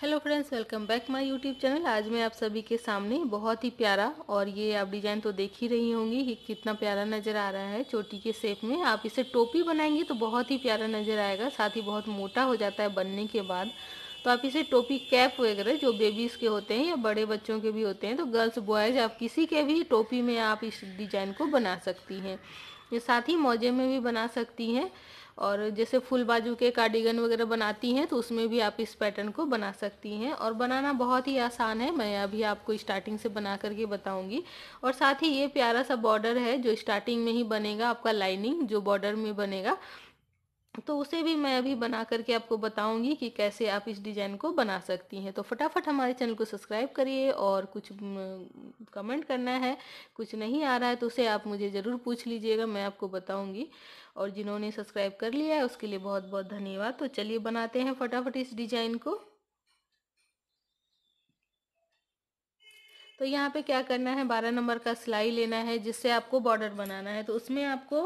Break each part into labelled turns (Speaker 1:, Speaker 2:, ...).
Speaker 1: hello friends welcome back my YouTube channel आज मैं आप सभी के सामने बहुत ही प्यारा और ये आप डिज़ाइन तो देख ही रही होंगी ये कितना प्यारा नज़र आ रहा है चोटी के शेप में आप इसे टोपी बनाएंगे तो बहुत ही प्यारा नज़र आएगा साथ ही बहुत मोटा हो जाता है बनने के बाद तो आप इसे टोपी कैप वगैरह जो बेबीज़ के होते हैं या बड़े बच्चों के भी होते हैं तो गर्ल्स बॉयज़ आप किसी के भी टोपी में आप इस डिज़ाइन को बना सकती हैं साथ ही मोजे में भी बना सकती हैं और जैसे फुल बाजू के कार्डिगन वगैरह बनाती हैं तो उसमें भी आप इस पैटर्न को बना सकती हैं और बनाना बहुत ही आसान है मैं अभी आपको स्टार्टिंग से बना करके बताऊंगी और साथ ही ये प्यारा सा बॉर्डर है जो स्टार्टिंग में ही बनेगा आपका लाइनिंग जो बॉर्डर में बनेगा तो उसे भी मैं अभी बना करके आपको बताऊंगी कि कैसे आप इस डिज़ाइन को बना सकती हैं तो फटाफट हमारे चैनल को सब्सक्राइब करिए और कुछ कमेंट करना है कुछ नहीं आ रहा है तो उसे आप मुझे ज़रूर पूछ लीजिएगा मैं आपको बताऊंगी और जिन्होंने सब्सक्राइब कर लिया है उसके लिए बहुत बहुत धन्यवाद तो चलिए बनाते हैं फटाफट इस डिजाइन को तो यहाँ पे क्या करना है बारह नंबर का सिलाई लेना है जिससे आपको बॉर्डर बनाना है तो उसमें आपको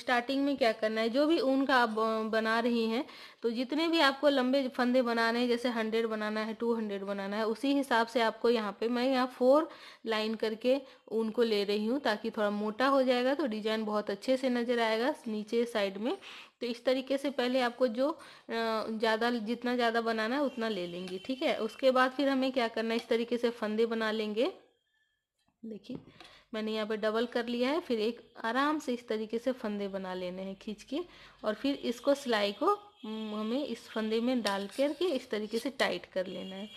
Speaker 1: स्टार्टिंग में क्या करना है जो भी ऊन का आप बना रही हैं तो जितने भी आपको लंबे फंदे बनाने हैं जैसे हंड्रेड बनाना है टू हंड्रेड बनाना है उसी हिसाब से आपको यहाँ पे मैं यहाँ फोर लाइन करके ऊन को ले रही हूँ ताकि थोड़ा मोटा हो जाएगा तो डिजाइन बहुत अच्छे से नज़र आएगा नीचे साइड में तो इस तरीके से पहले आपको जो ज़्यादा जितना ज़्यादा बनाना है उतना ले लेंगे ठीक है उसके बाद फिर हमें क्या करना है इस तरीके से फंदे बना लेंगे देखिए मैंने यहाँ पे डबल कर लिया है फिर एक आराम से इस तरीके से फंदे बना लेने हैं खींच के और फिर इसको सिलाई को हमें इस फंदे में डाल करके इस तरीके से टाइट कर लेना है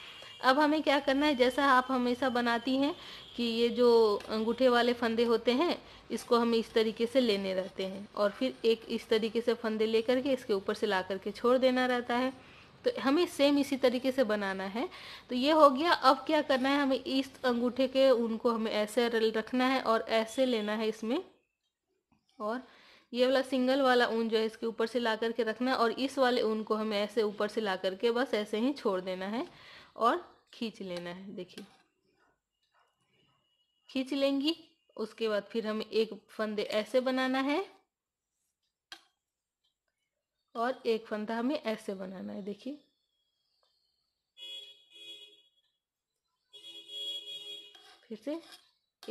Speaker 1: अब हमें क्या करना है जैसा आप हमेशा बनाती हैं कि ये जो अंगूठे वाले फंदे होते हैं इसको हम इस तरीके से लेने रहते हैं और फिर एक इस तरीके से फंदे ले करके इसके ऊपर से ला करके छोड़ देना रहता है तो हमें सेम इसी तरीके से बनाना है तो ये हो गया अब क्या करना है हमें इस अंगूठे के उनको हमें ऐसे रखना है और ऐसे लेना है इसमें और ये वाला सिंगल वाला ऊन जो है इसके ऊपर से ला करके रखना है और इस वाले ऊन को हमें ऐसे ऊपर से ला करके बस ऐसे ही छोड़ देना है और खींच लेना है देखिए खींच लेंगी उसके बाद फिर हमें एक फंदे ऐसे बनाना है और एक फंदा हमें ऐसे बनाना है देखिए फिर से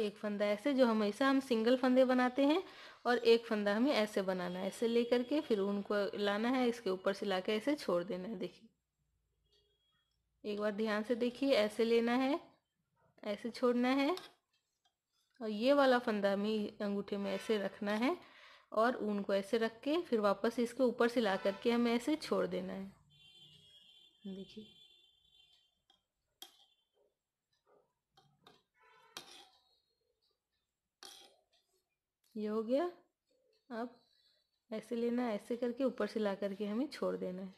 Speaker 1: एक फंदा ऐसे जो हमेशा हम सिंगल फंदे बनाते हैं और एक फंदा हमें ऐसे बनाना है ऐसे लेकर के फिर उनको लाना है इसके ऊपर से लाके ऐसे छोड़ देना है देखिए एक बार ध्यान से देखिए ऐसे लेना है ऐसे छोड़ना है और ये वाला फंदा हमें अंगूठे में ऐसे रखना है और ऊन को ऐसे रख के फिर वापस इसके ऊपर से ला करके हमें ऐसे छोड़ देना है देखिए ये हो गया अब ऐसे लेना ऐसे करके ऊपर से ला करके हमें छोड़ देना है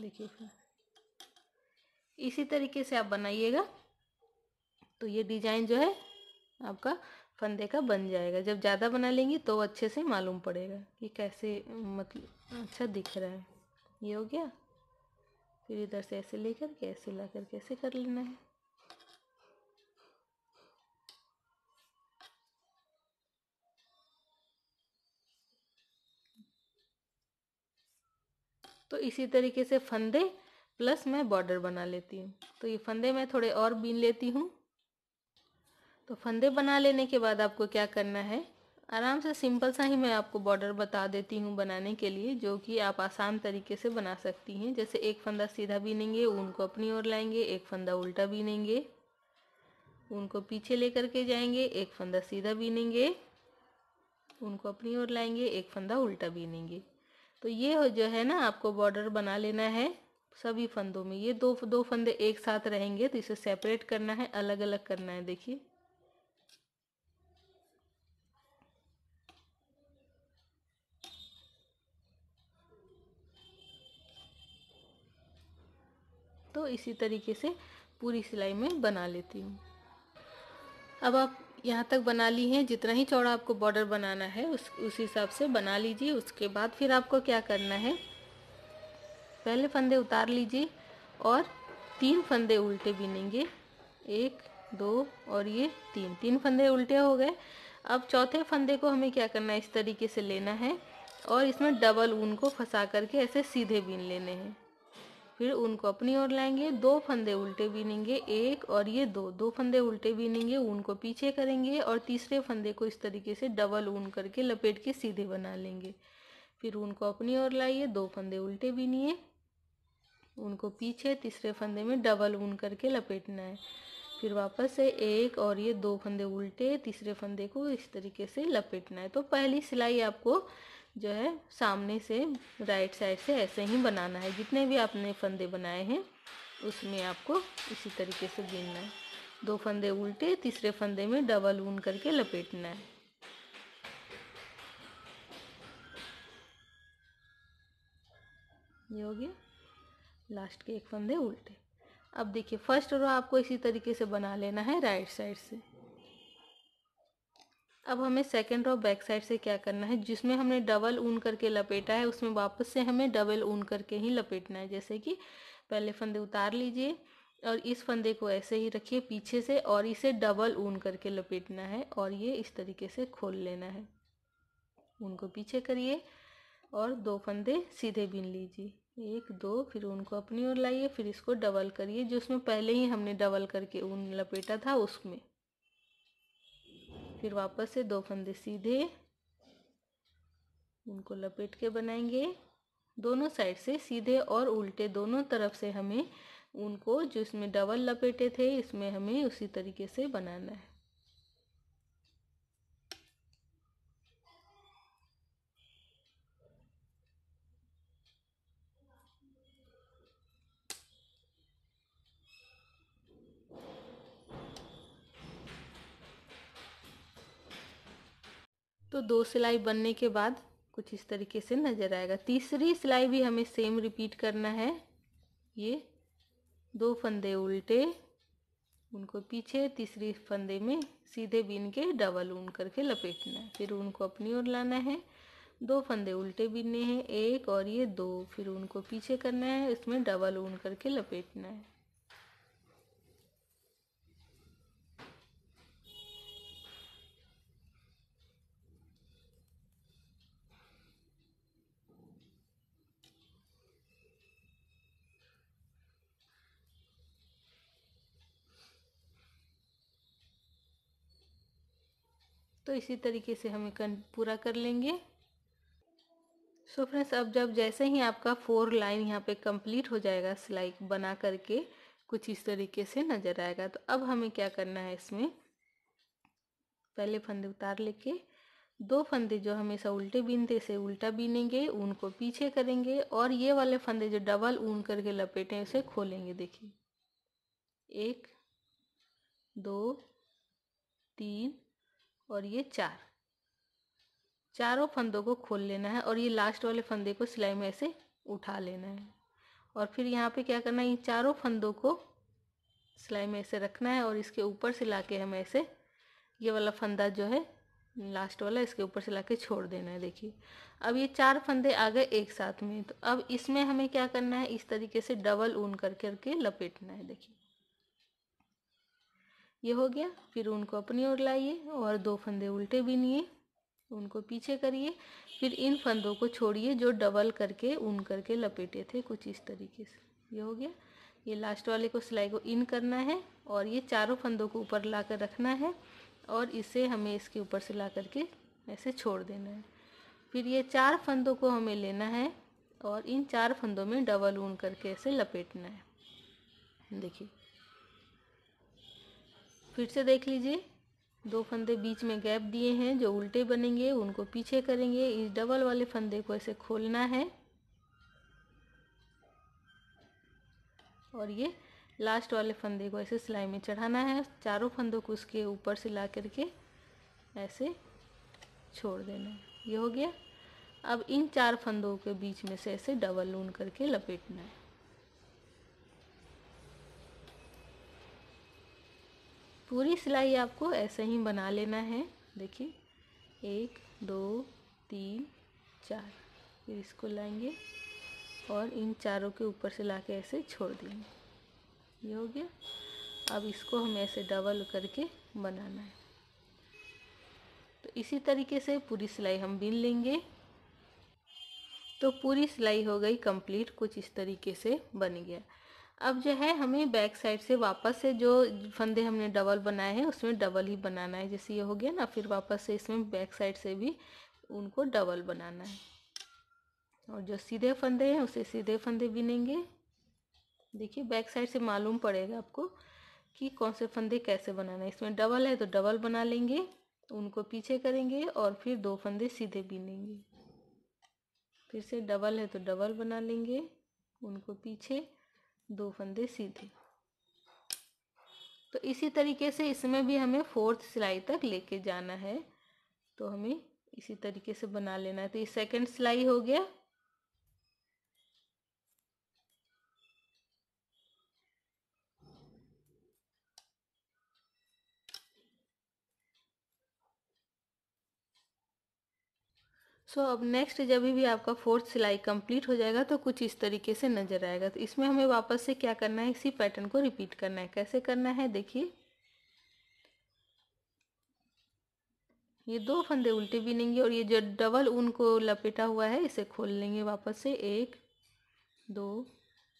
Speaker 1: देखिए इसी तरीके से आप बनाइएगा तो ये डिजाइन जो है आपका फंदे का बन जाएगा जब ज़्यादा बना लेंगे तो अच्छे से मालूम पड़ेगा कि कैसे मतलब अच्छा दिख रहा है ये हो गया फिर इधर से ऐसे लेकर के ऐसे ला करके ऐसे कर लेना है तो इसी तरीके से फंदे प्लस मैं बॉर्डर बना लेती हूँ तो ये फंदे मैं थोड़े और बीन लेती हूँ तो फंदे बना लेने के बाद आपको क्या करना है आराम से सिंपल सा ही मैं आपको बॉर्डर बता देती हूँ बनाने के लिए जो कि आप आसान तरीके से बना सकती हैं जैसे एक फंदा सीधा बीनेंगे ऊन को अपनी ओर लाएंगे एक फंदा उल्टा बीनेंगे ऊन को पीछे लेकर के जाएंगे एक फंदा सीधा बीनेंगे ऊन को अपनी ओर लाएंगे एक फंदा उल्टा बीनेंगे तो ये जो है ना आपको बॉर्डर बना लेना है सभी फंदों में ये दो दो फंदे एक साथ रहेंगे तो इसे सेपरेट करना है अलग अलग करना है देखिए तो इसी तरीके से पूरी सिलाई में बना लेती हूँ अब आप यहाँ तक बना ली है जितना ही चौड़ा आपको बॉर्डर बनाना है उस उस हिसाब से बना लीजिए उसके बाद फिर आपको क्या करना है पहले फंदे उतार लीजिए और तीन फंदे उल्टे बिनेंगे एक दो और ये तीन तीन फंदे उल्टे हो गए अब चौथे फंदे को हमें क्या करना है इस तरीके से लेना है और इसमें डबल ऊन को फंसा करके ऐसे सीधे बीन लेने हैं फिर उनको अपनी ओर लाएंगे दो फंदे उल्टे बीनेंगे एक और ये दो दो फंदे उल्टे बीनेंगे ऊन को पीछे करेंगे और तीसरे फंदे को इस तरीके से डबल ऊन करके लपेट के सीधे बना लेंगे फिर उनको अपनी ओर लाइए दो फंदे उल्टे बीनिए उनको पीछे तीसरे फंदे में डबल ऊन करके लपेटना है फिर वापस से एक और ये दो फंदे उल्टे तीसरे फंदे को इस तरीके से लपेटना है तो पहली सिलाई आपको जो है सामने से राइट साइड से ऐसे ही बनाना है जितने भी आपने फंदे बनाए हैं उसमें आपको इसी तरीके से गिनना है दो फंदे उल्टे तीसरे फंदे में डबल ऊन करके लपेटना है ये हो गया लास्ट के एक फंदे उल्टे अब देखिए फर्स्ट रो आपको इसी तरीके से बना लेना है राइट साइड से अब हमें सेकेंड रो बैक साइड से क्या करना है जिसमें हमने डबल ऊन करके लपेटा है उसमें वापस से हमें डबल ऊन करके ही लपेटना है जैसे कि पहले फंदे उतार लीजिए और इस फंदे को ऐसे ही रखिए पीछे से और इसे डबल ऊन करके लपेटना है और ये इस तरीके से खोल लेना है ऊन को पीछे करिए और दो फंदे सीधे बीन लीजिए एक दो फिर उनको अपनी ओर लाइए फिर इसको डबल करिए जो उसमें पहले ही हमने डबल करके ऊन लपेटा था उसमें फिर वापस से दो फंदे सीधे इनको लपेट के बनाएंगे दोनों साइड से सीधे और उल्टे दोनों तरफ से हमें उनको जो इसमें डबल लपेटे थे इसमें हमें उसी तरीके से बनाना है तो दो सिलाई बनने के बाद कुछ इस तरीके से नज़र आएगा तीसरी सिलाई भी हमें सेम रिपीट करना है ये दो फंदे उल्टे उनको पीछे तीसरी फंदे में सीधे बीन के डबल ऊन करके लपेटना है फिर उनको अपनी ओर लाना है दो फंदे उल्टे बीनने हैं एक और ये दो फिर उनको पीछे करना है इसमें डबल ऊन करके लपेटना है तो इसी तरीके से हमें पूरा कर लेंगे सो so फ्रेंड्स अब जब जैसे ही आपका फोर लाइन यहाँ पे कंप्लीट हो जाएगा सिलाई बना करके कुछ इस तरीके से नज़र आएगा तो अब हमें क्या करना है इसमें पहले फंदे उतार लेके दो फंदे जो हमेशा उल्टे बीनते से उल्टा बीनेंगे ऊन को पीछे करेंगे और ये वाले फंदे जो डबल ऊन करके लपेटे उसे खोलेंगे देखिए एक दो तीन और ये चार चारों फंदों को खोल लेना है और ये लास्ट वाले फंदे को सिलाई में ऐसे उठा लेना है और फिर यहाँ पे क्या करना है इन चारों फंदों को सिलाई में ऐसे रखना है और इसके ऊपर से ला के हमें ऐसे ये वाला फंदा जो है लास्ट वाला इसके ऊपर से ला के छोड़ देना है देखिए अब ये चार फंदे आ गए एक साथ में तो अब इसमें हमें क्या करना है इस तरीके से डबल ऊन कर करके लपेटना है देखिए ये हो गया फिर उनको अपनी ओर लाइए और दो फंदे उल्टे बीनिए उनको पीछे करिए फिर इन फंदों को छोड़िए जो डबल करके ऊन करके लपेटे थे कुछ इस तरीके से ये हो गया ये लास्ट वाले को सिलाई को इन करना है और ये चारों फंदों को ऊपर ला कर रखना है और इसे हमें इसके ऊपर से ला करके ऐसे छोड़ देना है फिर ये चार फंदों को हमें लेना है और इन चार फंदों में डबल ऊन करके ऐसे लपेटना है देखिए फिर से देख लीजिए दो फंदे बीच में गैप दिए हैं जो उल्टे बनेंगे उनको पीछे करेंगे इस डबल वाले फंदे को ऐसे खोलना है और ये लास्ट वाले फंदे को ऐसे सिलाई में चढ़ाना है चारों फंदों को उसके ऊपर से ला करके ऐसे छोड़ देना है ये हो गया अब इन चार फंदों के बीच में से ऐसे डबल लून करके लपेटना है पूरी सिलाई आपको ऐसे ही बना लेना है देखिए एक दो तीन चार फिर इसको लाएंगे और इन चारों के ऊपर से ला के ऐसे छोड़ देंगे ये हो गया अब इसको हमें ऐसे डबल करके बनाना है तो इसी तरीके से पूरी सिलाई हम बिन लेंगे तो पूरी सिलाई हो गई कंप्लीट कुछ इस तरीके से बन गया अब जो है हमें बैक साइड से वापस से जो फंदे हमने डबल बनाए हैं उसमें डबल ही बनाना है जैसे ये हो गया ना फिर वापस से इसमें बैक साइड से भी उनको डबल बनाना है और जो सीधे फंदे हैं उसे सीधे फंदे बिनेंगे देखिए बैक साइड से मालूम पड़ेगा आपको कि कौन से फंदे कैसे बनाना है इसमें डबल है तो डबल बना लेंगे उनको पीछे करेंगे और फिर दो फंदे सीधे बिनेंगे फिर से डबल है तो डबल बना लेंगे उनको पीछे दो फंदे सीधे तो इसी तरीके से इसमें भी हमें फोर्थ सिलाई तक लेके जाना है तो हमें इसी तरीके से बना लेना है तो ये सेकंड सिलाई हो गया सो अब नेक्स्ट जब भी आपका फोर्थ सिलाई कंप्लीट हो जाएगा तो कुछ इस तरीके से नज़र आएगा तो इसमें हमें वापस से क्या करना है इसी पैटर्न को रिपीट करना है कैसे करना है देखिए ये दो फंदे उल्टे बीनेंगे और ये जो डबल ऊन को लपेटा हुआ है इसे खोल लेंगे वापस से एक दो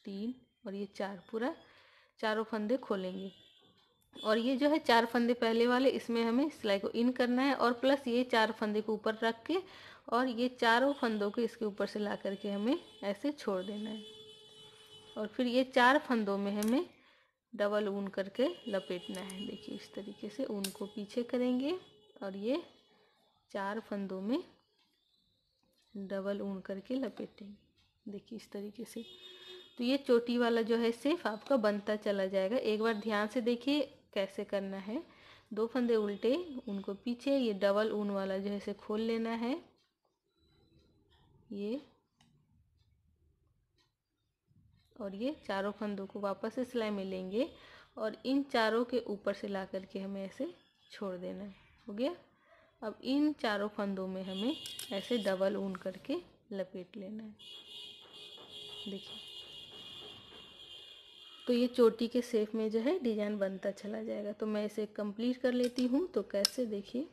Speaker 1: तीन और ये चार पूरा चारों फंदे खोलेंगे और ये जो है चार फंदे पहले वाले इसमें हमें सिलाई को इन करना है और प्लस ये चार फंदे को ऊपर रख के और ये चारों फंदों को इसके ऊपर से ला करके हमें ऐसे छोड़ देना है और फिर ये चार फंदों में हमें डबल ऊन करके लपेटना है देखिए इस तरीके से ऊन को पीछे करेंगे और ये चार फंदों में डबल ऊन करके लपेटेंगे देखिए इस तरीके से तो ये चोटी वाला जो है सेफ आपका बनता चला जाएगा एक बार ध्यान से देखिए कैसे करना है दो फंदे उल्टे उनको पीछे ये डबल ऊन वाला जो है इसे खोल लेना है ये और ये चारों फंदों को वापस से सिलाई में लेंगे और इन चारों के ऊपर से ला करके हमें ऐसे छोड़ देना है हो गया अब इन चारों फंदों में हमें ऐसे डबल ऊन करके लपेट लेना है देखिए तो ये चोटी के सेफ में जो है डिज़ाइन बनता चला जाएगा तो मैं इसे कंप्लीट कर लेती हूँ तो कैसे देखिए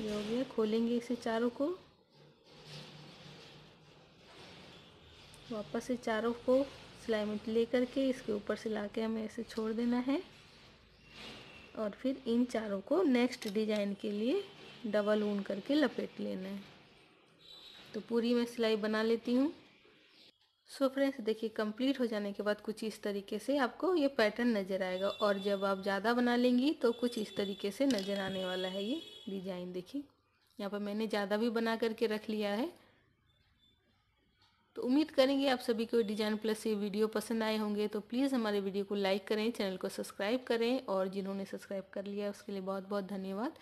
Speaker 1: ये हो गया खोलेंगे इसे चारों को वापस से चारों को सिलाई में ले करके इसके ऊपर से ला के हमें ऐसे छोड़ देना है और फिर इन चारों को नेक्स्ट डिजाइन के लिए डबल ऊन करके लपेट लेना है तो पूरी मैं सिलाई बना लेती हूँ सो फ्रेंड्स देखिए कंप्लीट हो जाने के बाद कुछ इस तरीके से आपको ये पैटर्न नज़र आएगा और जब आप ज़्यादा बना लेंगी तो कुछ इस तरीके से नज़र आने वाला है ये डिजाइन देखिए यहाँ पर मैंने ज़्यादा भी बना करके रख लिया है तो उम्मीद करेंगे आप सभी को डिजाइन प्लस ये वीडियो पसंद आए होंगे तो प्लीज़ हमारे वीडियो को लाइक करें चैनल को सब्सक्राइब करें और जिन्होंने सब्सक्राइब कर लिया उसके लिए बहुत बहुत धन्यवाद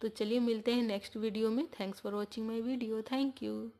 Speaker 1: तो चलिए मिलते हैं नेक्स्ट वीडियो में thanks for watching my video thank you